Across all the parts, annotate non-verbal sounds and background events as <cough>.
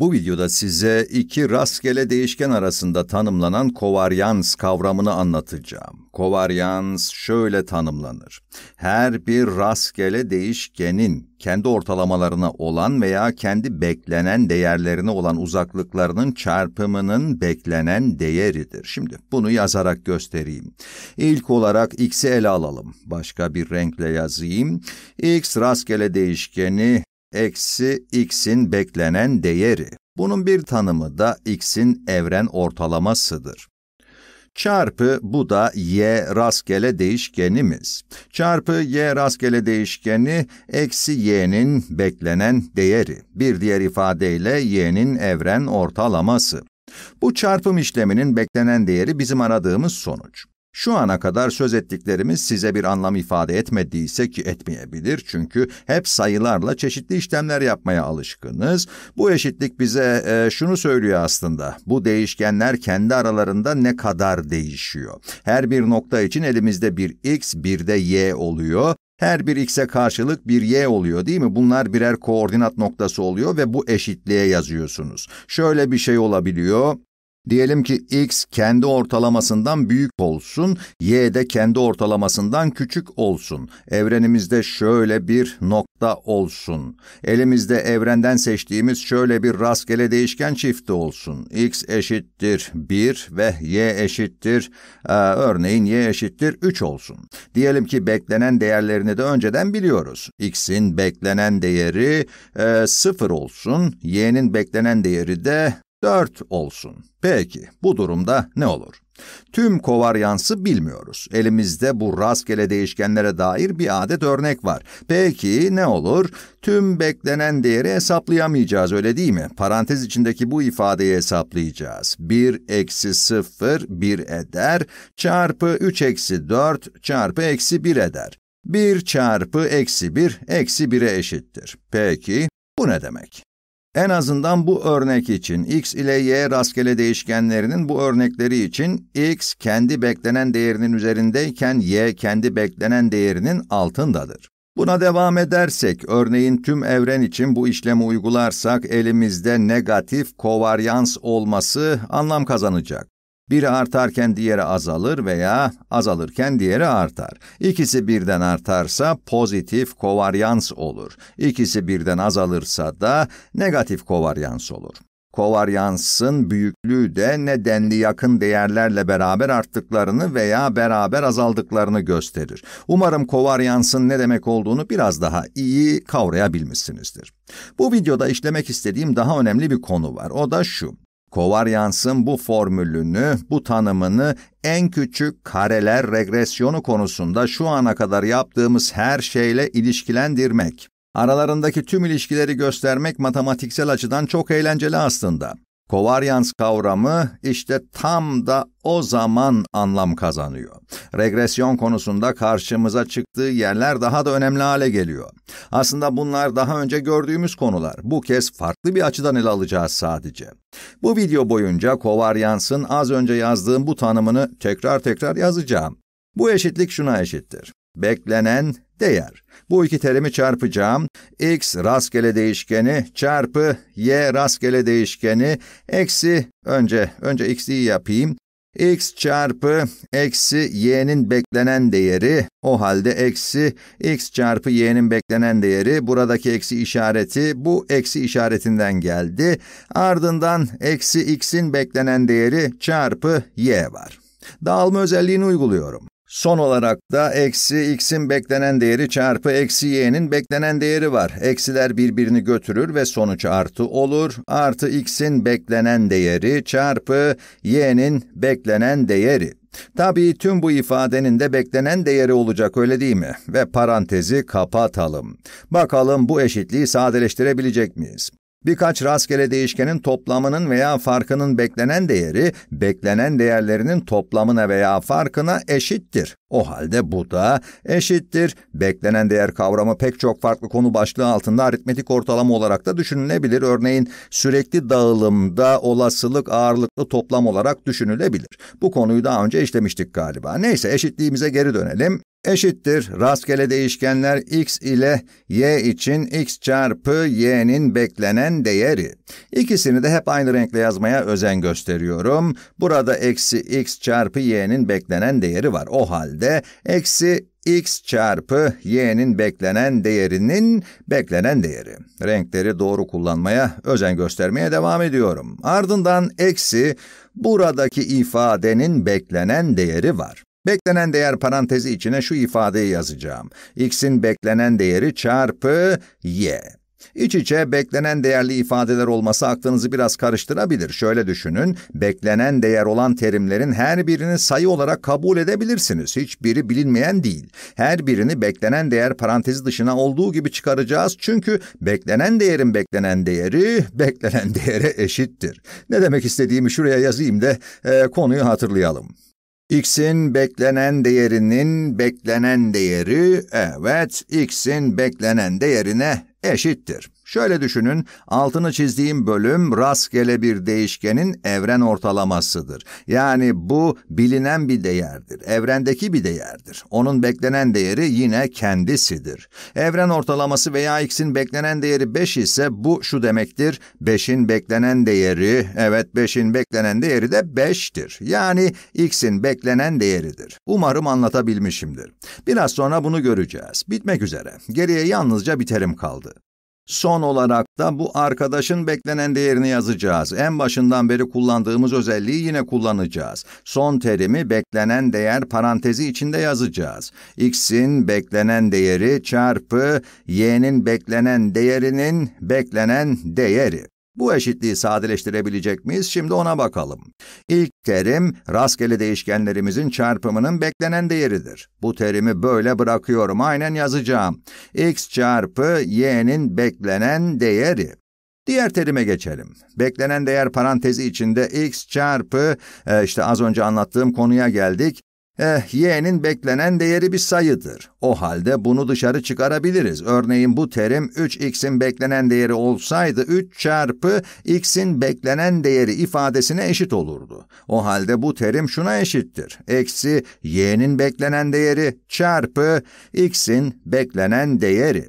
Bu videoda size iki rastgele değişken arasında tanımlanan kovaryans kavramını anlatacağım. Kovaryans şöyle tanımlanır. Her bir rastgele değişkenin kendi ortalamalarına olan veya kendi beklenen değerlerine olan uzaklıklarının çarpımının beklenen değeridir. Şimdi bunu yazarak göstereyim. İlk olarak x'i ele alalım. Başka bir renkle yazayım. x rastgele değişkeni eksi x'in beklenen değeri. Bunun bir tanımı da x'in evren ortalamasıdır. Çarpı bu da y rastgele değişkenimiz. Çarpı y rastgele değişkeni eksi y'nin beklenen değeri. Bir diğer ifadeyle y'nin evren ortalaması. Bu çarpım işleminin beklenen değeri bizim aradığımız sonuç. Şu ana kadar söz ettiklerimiz size bir anlam ifade etmediyse ki etmeyebilir çünkü hep sayılarla çeşitli işlemler yapmaya alışkınız. Bu eşitlik bize e, şunu söylüyor aslında. Bu değişkenler kendi aralarında ne kadar değişiyor? Her bir nokta için elimizde bir x, bir de y oluyor. Her bir x'e karşılık bir y oluyor değil mi? Bunlar birer koordinat noktası oluyor ve bu eşitliğe yazıyorsunuz. Şöyle bir şey olabiliyor. Diyelim ki x kendi ortalamasından büyük olsun, y de kendi ortalamasından küçük olsun. Evrenimizde şöyle bir nokta olsun. Elimizde evrenden seçtiğimiz şöyle bir rastgele değişken çifti olsun. x eşittir 1 ve y eşittir, e, örneğin y eşittir 3 olsun. Diyelim ki beklenen değerlerini de önceden biliyoruz. x'in beklenen değeri e, 0 olsun, y'nin beklenen değeri de 4 olsun. Peki bu durumda ne olur? Tüm kovaryansı bilmiyoruz. Elimizde bu rastgele değişkenlere dair bir adet örnek var. Peki ne olur? Tüm beklenen değeri hesaplayamayacağız öyle değil mi? Parantez içindeki bu ifadeyi hesaplayacağız. 1 eksi 0 1 eder çarpı 3 eksi 4 çarpı eksi 1 eder. 1 çarpı eksi 1 eksi 1'e eşittir. Peki bu ne demek? En azından bu örnek için x ile y rastgele değişkenlerinin bu örnekleri için x kendi beklenen değerinin üzerindeyken y kendi beklenen değerinin altındadır. Buna devam edersek, örneğin tüm evren için bu işlemi uygularsak elimizde negatif kovaryans olması anlam kazanacak. Biri artarken diğeri azalır veya azalırken diğeri artar. İkisi birden artarsa pozitif kovaryans olur. İkisi birden azalırsa da negatif kovaryans olur. Kovaryansın büyüklüğü de nedenli yakın değerlerle beraber arttıklarını veya beraber azaldıklarını gösterir. Umarım kovaryansın ne demek olduğunu biraz daha iyi kavrayabilmişsinizdir. Bu videoda işlemek istediğim daha önemli bir konu var. O da şu. Kovaryans'ın bu formülünü, bu tanımını en küçük kareler regresyonu konusunda şu ana kadar yaptığımız her şeyle ilişkilendirmek. Aralarındaki tüm ilişkileri göstermek matematiksel açıdan çok eğlenceli aslında. Kovaryans kavramı işte tam da o zaman anlam kazanıyor. Regresyon konusunda karşımıza çıktığı yerler daha da önemli hale geliyor. Aslında bunlar daha önce gördüğümüz konular. Bu kez farklı bir açıdan ele alacağız sadece. Bu video boyunca kovaryansın az önce yazdığım bu tanımını tekrar tekrar yazacağım. Bu eşitlik şuna eşittir. Beklenen değer. Bu iki terimi çarpacağım. X rastgele değişkeni çarpı Y rastgele değişkeni eksi önce önce X'i yapayım. X çarpı eksi Y'nin beklenen değeri o halde eksi X çarpı Y'nin beklenen değeri buradaki eksi işareti bu eksi işaretinden geldi. Ardından eksi X'in beklenen değeri çarpı Y var. Dağılma özelliğini uyguluyorum. Son olarak da eksi x'in beklenen değeri çarpı eksi y'nin beklenen değeri var. Eksiler birbirini götürür ve sonuç artı olur. Artı x'in beklenen değeri çarpı y'nin beklenen değeri. Tabii tüm bu ifadenin de beklenen değeri olacak öyle değil mi? Ve parantezi kapatalım. Bakalım bu eşitliği sadeleştirebilecek miyiz? Birkaç rastgele değişkenin toplamının veya farkının beklenen değeri, beklenen değerlerinin toplamına veya farkına eşittir. O halde bu da eşittir. Beklenen değer kavramı pek çok farklı konu başlığı altında aritmetik ortalama olarak da düşünülebilir. Örneğin sürekli dağılımda olasılık ağırlıklı toplam olarak düşünülebilir. Bu konuyu daha önce işlemiştik galiba. Neyse eşitliğimize geri dönelim. Eşittir rastgele değişkenler x ile y için x çarpı y'nin beklenen değeri. İkisini de hep aynı renkle yazmaya özen gösteriyorum. Burada eksi x çarpı y'nin beklenen değeri var. O halde halde eksi x çarpı y'nin beklenen değerinin beklenen değeri. Renkleri doğru kullanmaya özen göstermeye devam ediyorum. Ardından eksi buradaki ifadenin beklenen değeri var. Beklenen değer parantezi içine şu ifadeyi yazacağım. x'in beklenen değeri çarpı y. İç içe beklenen değerli ifadeler olması aklınızı biraz karıştırabilir. Şöyle düşünün, beklenen değer olan terimlerin her birini sayı olarak kabul edebilirsiniz. Hiçbiri bilinmeyen değil. Her birini beklenen değer parantezi dışına olduğu gibi çıkaracağız. Çünkü beklenen değerin beklenen değeri, beklenen <laughs> değere eşittir. Ne demek istediğimi şuraya yazayım da e, konuyu hatırlayalım. X'in beklenen değerinin beklenen değeri, evet, X'in beklenen değerine eşittir. Şöyle düşünün, altını çizdiğim bölüm rastgele bir değişkenin evren ortalamasıdır. Yani bu bilinen bir değerdir, evrendeki bir değerdir. Onun beklenen değeri yine kendisidir. Evren ortalaması veya x'in beklenen değeri 5 ise bu şu demektir, 5'in beklenen değeri, evet 5'in beklenen değeri de 5'tir. Yani x'in beklenen değeridir. Umarım anlatabilmişimdir. Biraz sonra bunu göreceğiz. Bitmek üzere. Geriye yalnızca bir terim kaldı. Son olarak da bu arkadaşın beklenen değerini yazacağız. En başından beri kullandığımız özelliği yine kullanacağız. Son terimi beklenen değer parantezi içinde yazacağız. x'in beklenen değeri çarpı y'nin beklenen değerinin beklenen değeri. Bu eşitliği sadeleştirebilecek miyiz? Şimdi ona bakalım. İlk terim, rastgele değişkenlerimizin çarpımının beklenen değeridir. Bu terimi böyle bırakıyorum, aynen yazacağım. x çarpı y'nin beklenen değeri. Diğer terime geçelim. Beklenen değer parantezi içinde x çarpı, e, işte az önce anlattığım konuya geldik, Eh, y'nin beklenen değeri bir sayıdır. O halde bunu dışarı çıkarabiliriz. Örneğin bu terim 3x'in beklenen değeri olsaydı 3 çarpı x'in beklenen değeri ifadesine eşit olurdu. O halde bu terim şuna eşittir. Eksi y'nin beklenen değeri çarpı x'in beklenen değeri.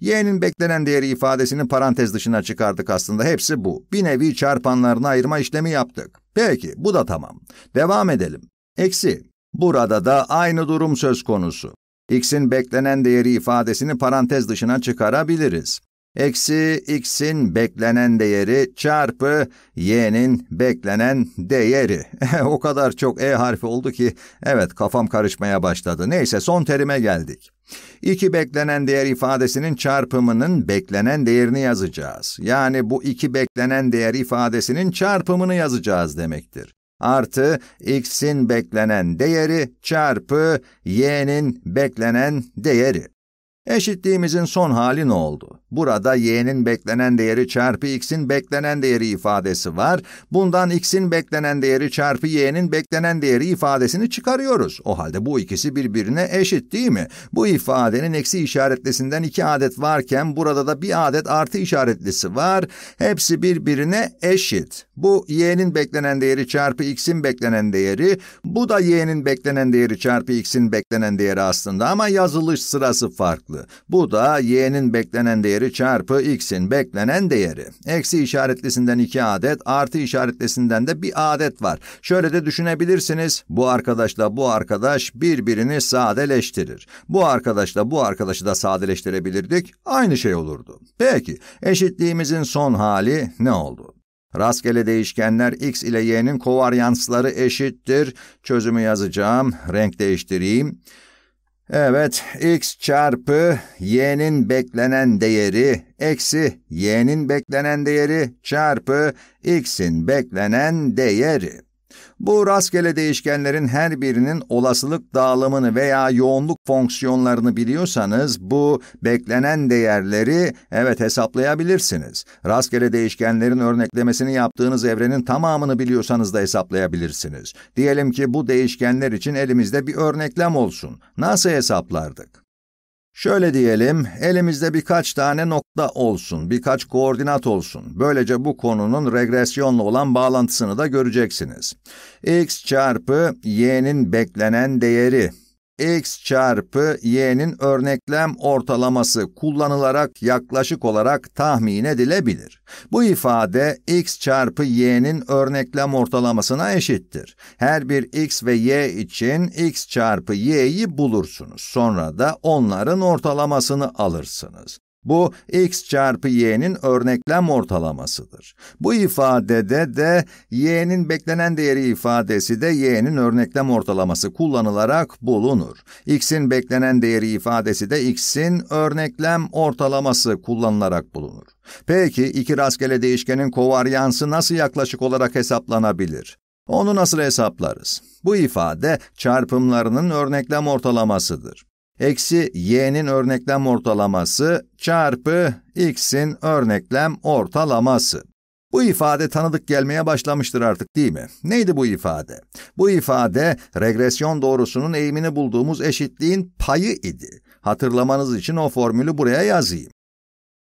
Y'nin beklenen değeri ifadesini parantez dışına çıkardık aslında. Hepsi bu. Bir nevi çarpanlarına ayırma işlemi yaptık. Peki, bu da tamam. Devam edelim. Eksi Burada da aynı durum söz konusu. x'in beklenen değeri ifadesini parantez dışına çıkarabiliriz. Eksi x'in beklenen değeri çarpı y'nin beklenen değeri. <laughs> o kadar çok e harfi oldu ki evet kafam karışmaya başladı. Neyse son terime geldik. İki beklenen değer ifadesinin çarpımının beklenen değerini yazacağız. Yani bu iki beklenen değer ifadesinin çarpımını yazacağız demektir artı x'in beklenen değeri çarpı y'nin beklenen değeri. Eşitliğimizin son hali ne oldu? Burada y'nin beklenen değeri çarpı x'in beklenen değeri ifadesi var. Bundan x'in beklenen değeri çarpı y'nin beklenen değeri ifadesini çıkarıyoruz. O halde bu ikisi birbirine eşit değil mi? Bu ifadenin eksi işaretlisinden iki adet varken burada da bir adet artı işaretlisi var. Hepsi birbirine eşit. Bu y'nin beklenen değeri çarpı x'in beklenen değeri, bu da y'nin beklenen değeri çarpı x'in beklenen değeri aslında ama yazılış sırası farklı. Bu da y'nin beklenen değeri çarpı x'in beklenen değeri. Eksi işaretlisinden 2 adet, artı işaretlisinden de bir adet var. Şöyle de düşünebilirsiniz, bu arkadaşla bu arkadaş birbirini sadeleştirir. Bu arkadaşla bu arkadaşı da sadeleştirebilirdik, aynı şey olurdu. Peki, eşitliğimizin son hali ne oldu? Rastgele değişkenler x ile y'nin kovaryansları eşittir. Çözümü yazacağım. Renk değiştireyim. Evet, x çarpı y'nin beklenen değeri eksi y'nin beklenen değeri çarpı x'in beklenen değeri. Bu rastgele değişkenlerin her birinin olasılık dağılımını veya yoğunluk fonksiyonlarını biliyorsanız bu beklenen değerleri evet hesaplayabilirsiniz. Rastgele değişkenlerin örneklemesini yaptığınız evrenin tamamını biliyorsanız da hesaplayabilirsiniz. Diyelim ki bu değişkenler için elimizde bir örneklem olsun. Nasıl hesaplardık? Şöyle diyelim, elimizde birkaç tane nokta olsun, birkaç koordinat olsun. Böylece bu konunun regresyonla olan bağlantısını da göreceksiniz. x çarpı y'nin beklenen değeri x çarpı y'nin örneklem ortalaması kullanılarak yaklaşık olarak tahmin edilebilir. Bu ifade x çarpı y'nin örneklem ortalamasına eşittir. Her bir x ve y için x çarpı y'yi bulursunuz. Sonra da onların ortalamasını alırsınız. Bu x çarpı y'nin örneklem ortalamasıdır. Bu ifadede de y'nin beklenen değeri ifadesi de y'nin örneklem ortalaması kullanılarak bulunur. x'in beklenen değeri ifadesi de x'in örneklem ortalaması kullanılarak bulunur. Peki iki rastgele değişkenin kovaryansı nasıl yaklaşık olarak hesaplanabilir? Onu nasıl hesaplarız? Bu ifade çarpımlarının örneklem ortalamasıdır eksi y'nin örneklem ortalaması çarpı x'in örneklem ortalaması. Bu ifade tanıdık gelmeye başlamıştır artık değil mi? Neydi bu ifade? Bu ifade regresyon doğrusunun eğimini bulduğumuz eşitliğin payı idi. Hatırlamanız için o formülü buraya yazayım.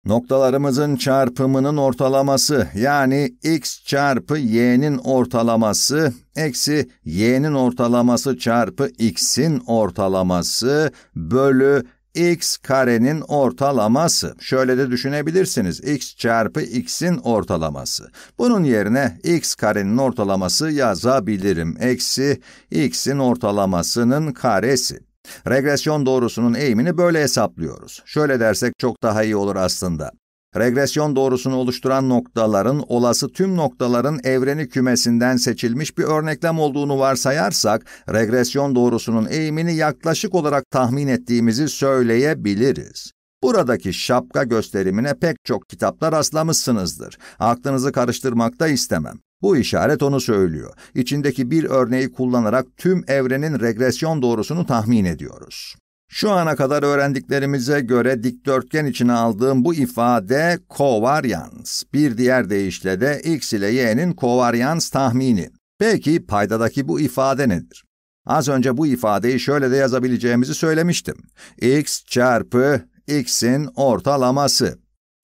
Noktalarımızın çarpımının ortalaması yani x çarpı y'nin ortalaması eksi y'nin ortalaması çarpı x'in ortalaması bölü x karenin ortalaması. Şöyle de düşünebilirsiniz. x çarpı x'in ortalaması. Bunun yerine x karenin ortalaması yazabilirim. Eksi x'in ortalamasının karesi. Regresyon doğrusunun eğimini böyle hesaplıyoruz. Şöyle dersek çok daha iyi olur aslında. Regresyon doğrusunu oluşturan noktaların olası tüm noktaların evreni kümesinden seçilmiş bir örneklem olduğunu varsayarsak, regresyon doğrusunun eğimini yaklaşık olarak tahmin ettiğimizi söyleyebiliriz. Buradaki şapka gösterimine pek çok kitapta rastlamışsınızdır. Aklınızı karıştırmak da istemem. Bu işaret onu söylüyor. İçindeki bir örneği kullanarak tüm evrenin regresyon doğrusunu tahmin ediyoruz. Şu ana kadar öğrendiklerimize göre dikdörtgen içine aldığım bu ifade kovaryans. Bir diğer deyişle de x ile y'nin kovaryans tahmini. Peki paydadaki bu ifade nedir? Az önce bu ifadeyi şöyle de yazabileceğimizi söylemiştim. x çarpı x'in ortalaması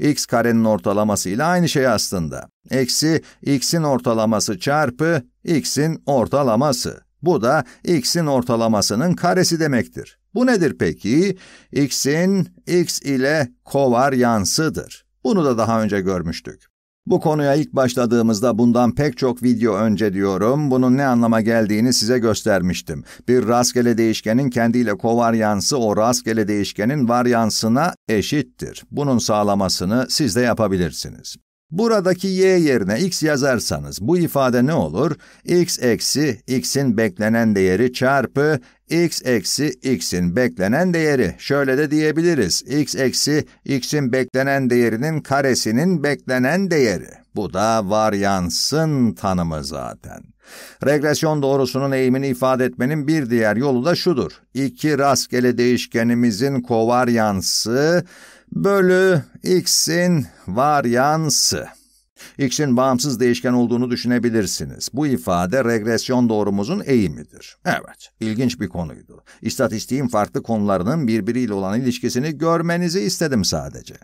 x karenin ortalaması ile aynı şey aslında. Eksi x'in ortalaması çarpı x'in ortalaması. Bu da x'in ortalamasının karesi demektir. Bu nedir peki? x'in x ile kovar yansıdır. Bunu da daha önce görmüştük. Bu konuya ilk başladığımızda bundan pek çok video önce diyorum, bunun ne anlama geldiğini size göstermiştim. Bir rastgele değişkenin kendiyle kovaryansı o rastgele değişkenin varyansına eşittir. Bunun sağlamasını siz de yapabilirsiniz. Buradaki y yerine x yazarsanız bu ifade ne olur? x eksi x'in beklenen değeri çarpı x eksi x'in beklenen değeri. Şöyle de diyebiliriz. x eksi x'in beklenen değerinin karesinin beklenen değeri. Bu da varyansın tanımı zaten. Regresyon doğrusunun eğimini ifade etmenin bir diğer yolu da şudur. İki rastgele değişkenimizin kovaryansı bölü x'in varyansı. X'in bağımsız değişken olduğunu düşünebilirsiniz. Bu ifade regresyon doğrumuzun eğimidir. Evet, ilginç bir konuydu. İstatistiğin farklı konularının birbiriyle olan ilişkisini görmenizi istedim sadece.